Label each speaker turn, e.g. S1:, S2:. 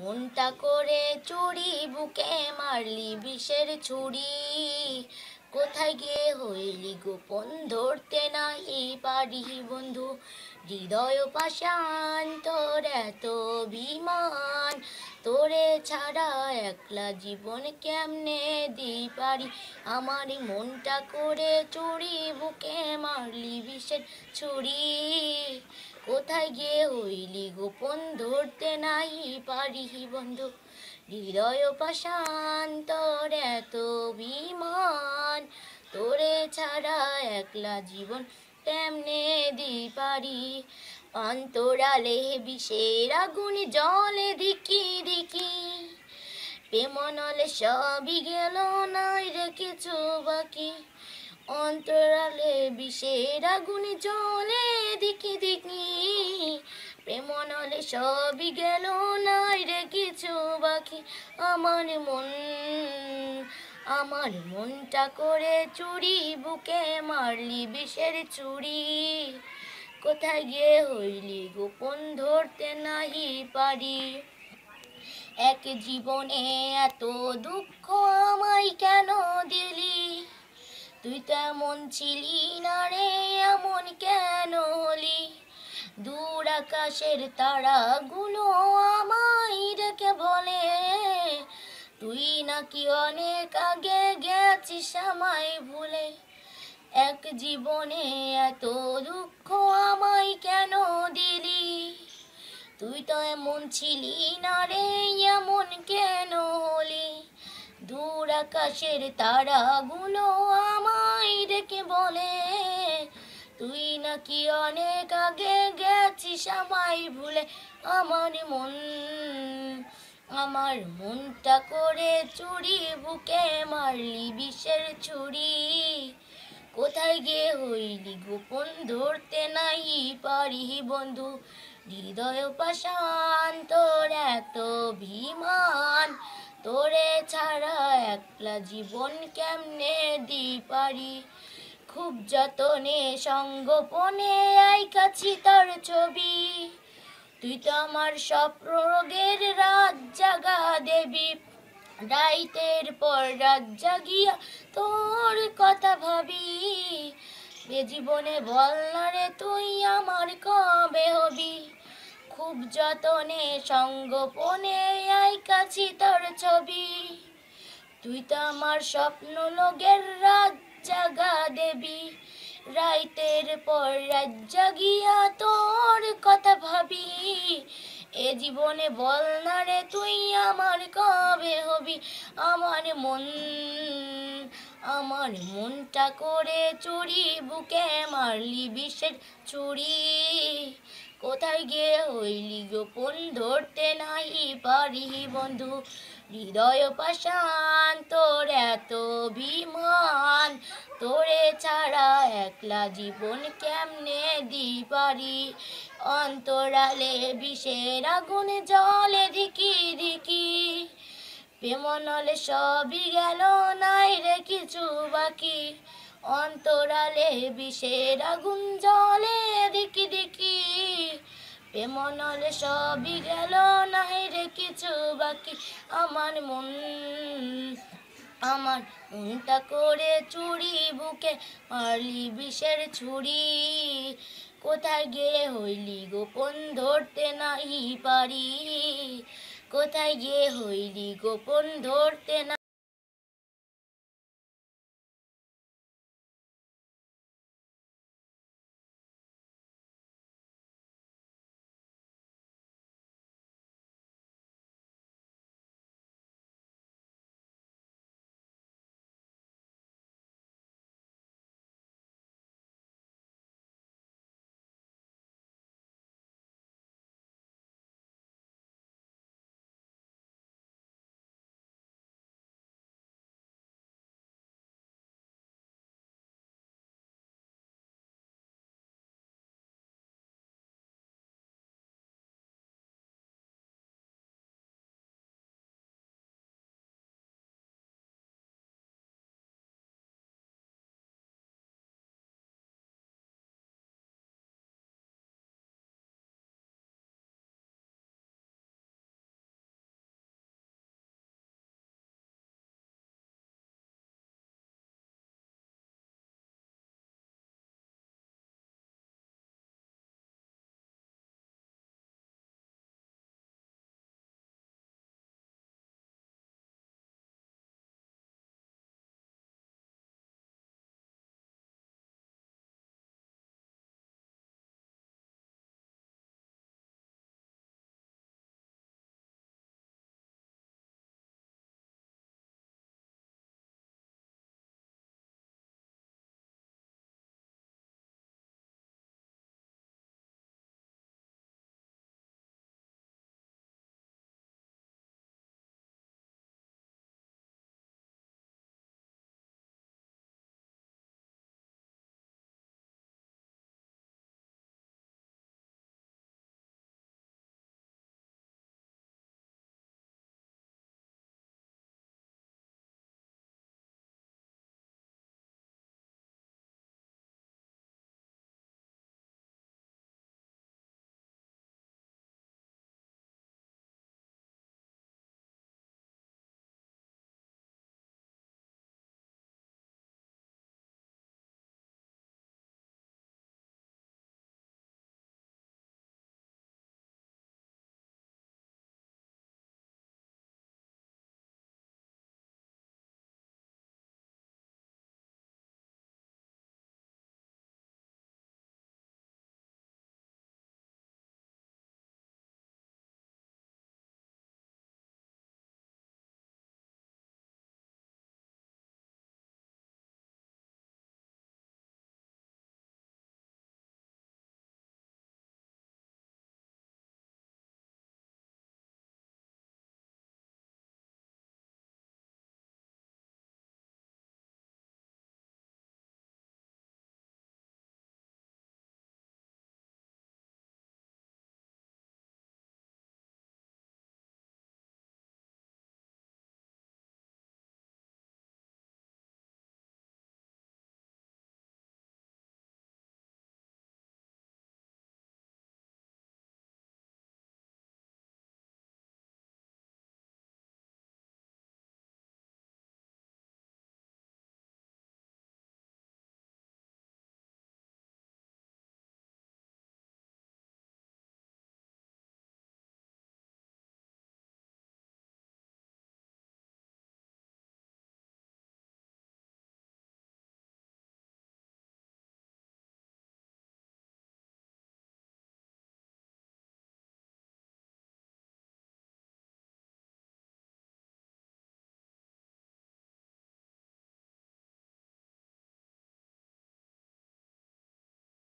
S1: মনটা করে চুরি বুকে মারলি বিষের ছুরি কোথায় গিয়ে হইলি গোপন ধরতে নাহি পারি বন্ধু হৃদয় পাশান্তর এত বিমান তোরে ছাড়া একলা জীবন কেমনে দিই পারি আমার মনটা করে চুরি বুকে মারলি বিষের ছুরি কোথায় গিয়ে হইলি গোপন ধরতে নাই পারি বন্ধু হৃদয় পাশান তোর এত বিমান তোরে ছাড়া একলা জীবন তেমনে দিই পারি অন্তরালে বিষের আগুন জলে দিকি দিকি প্রেমনলে সবই গেল নাই রেখেছো বাকি অন্তরালে বিষের আগুন জলে দিকি দিকি প্রেমনলে সবই গেল নাই রেখেছো বাকি আমার মন আমার মনটা করে চুরি বুকে মারলি বিষের চুরি কোথায় গিয়ে হইলি গোপন ধরতে নাহি পারি এক জীবনে এত দুঃখ আমায় কেন দিলি তুই তেমন ছিলি না রে এমন কেন হলি দূর আকাশের তারাগুলো আমায় ডেকে বলে তুই নাকি অনেক আগে গেছিস আমায় ভুলে এক জীবনে এত দুঃখ আমায় কেন দিলি তুই তো এমন ছিলি না রে এমন কেন হলি দূর আকাশের তারাগুলো আমায় ডেকে বলে তুই নাকি অনেক আগে গেছিস আমায় ভুলে আমার মন আমার মনটা করে চুরি বুকে মারলি বিষের ছুরি কোথায় গিয়ে হইলি গোপন ধরতে নাই পারি বন্ধু হৃদয় পাশান তোর এত ভিমান তোরে ছাড়া একলা জীবন কেমনে দি পারি খুব যতনে সঙ্গোপনে কাছি তোর ছবি তুই তো আমার সব রোগের রাত জাগা দেবী রাইতের পর রাত জাগিয়া তোর কথা ভাবি এ জীবনে বল না রে তুই আমার কবে হবি খুব যতনে সঙ্গোপনে আই কাছি তোর ছবি তুই তো আমার স্বপ্ন লোকের রাত জাগা দেবি রাইতের পর রাত জাগিয়া তোর কথা ভাবি এ জীবনে বল না রে তুই আমার কবে হবি আমার মন আমার মনটা করে চুরি বুকে মারলি বিশের চুরি কোথায় গিয়ে হইলি গোপন ধরতে নাই পারি বন্ধু হৃদয় পাশান তোর এত বিমান তোরে ছাড়া একলা জীবন কেমনে দি পারি অন্তরালে বিষের আগুন জলে দিকি দিকি প্রেমনলে সবই গেল নাই রে কিছু বাকি অন্তরালে বিষের আগুন জলে দিকি দিকি প্রেমনলে সবই গেল নাই রে কিছু বাকি আমার মন আমার মনটা করে চুরি বুকে মারলি বিষের ছুরি কোথায় গিয়ে হইলি গোপন ধরতে নাই পারি কোথায় গিয়ে হইলি গোপন ধরতে না